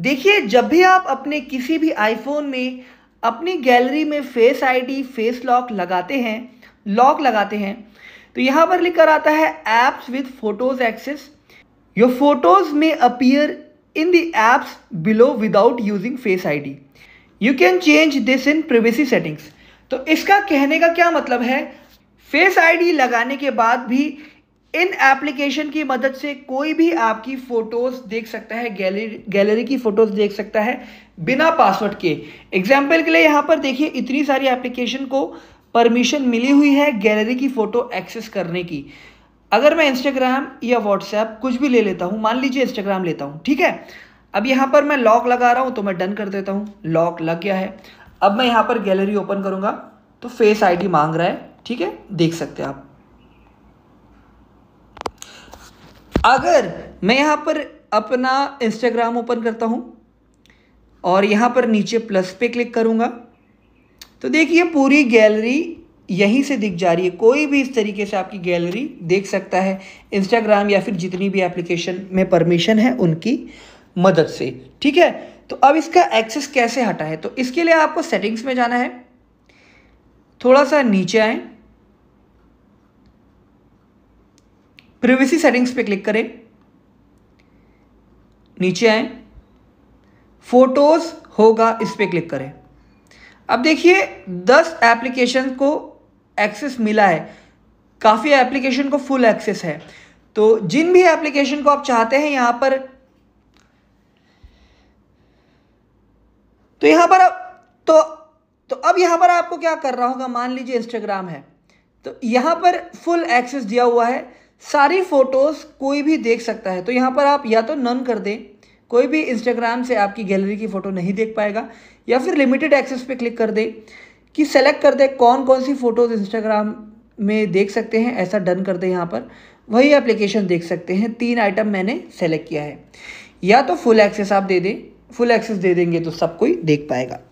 देखिए जब भी आप अपने किसी भी आईफोन में अपनी गैलरी में फेस आईडी फेस लॉक लगाते हैं लॉक लगाते हैं तो यहां पर लिखकर आता है apps with photos access your photos में appear in the apps below without using face ID you can change this in privacy settings तो इसका कहने का क्या मतलब है फेस आईडी लगाने के बाद भी इन एप्लीकेशन की मदद से कोई भी आपकी फोटोज देख सकता है गैलरी गैलरी की फोटोज देख सकता है बिना पासवर्ड के एग्जाम्पल के लिए यहाँ पर देखिए इतनी सारी एप्लीकेशन को परमिशन मिली हुई है गैलरी की फ़ोटो एक्सेस करने की अगर मैं इंस्टाग्राम या व्हाट्सएप कुछ भी ले लेता हूँ मान लीजिए इंस्टाग्राम लेता हूँ ठीक है अब यहाँ पर मैं लॉक लगा रहा हूँ तो मैं डन कर देता हूँ लॉक लग गया है अब मैं यहाँ पर गैलरी ओपन करूंगा तो फेस आईडी मांग रहा है ठीक है देख सकते हैं आप अगर मैं यहाँ पर अपना इंस्टाग्राम ओपन करता हूँ और यहाँ पर नीचे प्लस पे क्लिक करूँगा तो देखिए पूरी गैलरी यहीं से दिख जा रही है कोई भी इस तरीके से आपकी गैलरी देख सकता है इंस्टाग्राम या फिर जितनी भी एप्लीकेशन में परमिशन है उनकी मदद से ठीक है तो अब इसका एक्सेस कैसे हटा है तो इसके लिए आपको सेटिंग्स में जाना है थोड़ा सा नीचे आए प्रिवेसी सेटिंग्स पे क्लिक करें नीचे आए फोटोज होगा इस पर क्लिक करें अब देखिए दस एप्लीकेशन को एक्सेस मिला है काफ़ी एप्लीकेशन को फुल एक्सेस है तो जिन भी एप्लीकेशन को आप चाहते हैं यहाँ पर तो यहाँ पर तो तो अब यहाँ पर आपको क्या कर रहा होगा मान लीजिए इंस्टाग्राम है तो यहाँ पर फुल एक्सेस दिया हुआ है सारी फ़ोटोज़ कोई भी देख सकता है तो यहाँ पर आप या तो नन कर दें कोई भी इंस्टाग्राम से आपकी गैलरी की फ़ोटो नहीं देख पाएगा या फिर लिमिटेड एक्सेस पे क्लिक कर दे कि सेलेक्ट कर दे कौन कौन सी फ़ोटोज़ इंस्टाग्राम में देख सकते हैं ऐसा डन कर दे यहाँ पर वही एप्लीकेशन देख सकते हैं तीन आइटम मैंने सेलेक्ट किया है या तो फुल एक्सेस आप दे दें फुल एक्सेस दे देंगे तो सब कोई देख पाएगा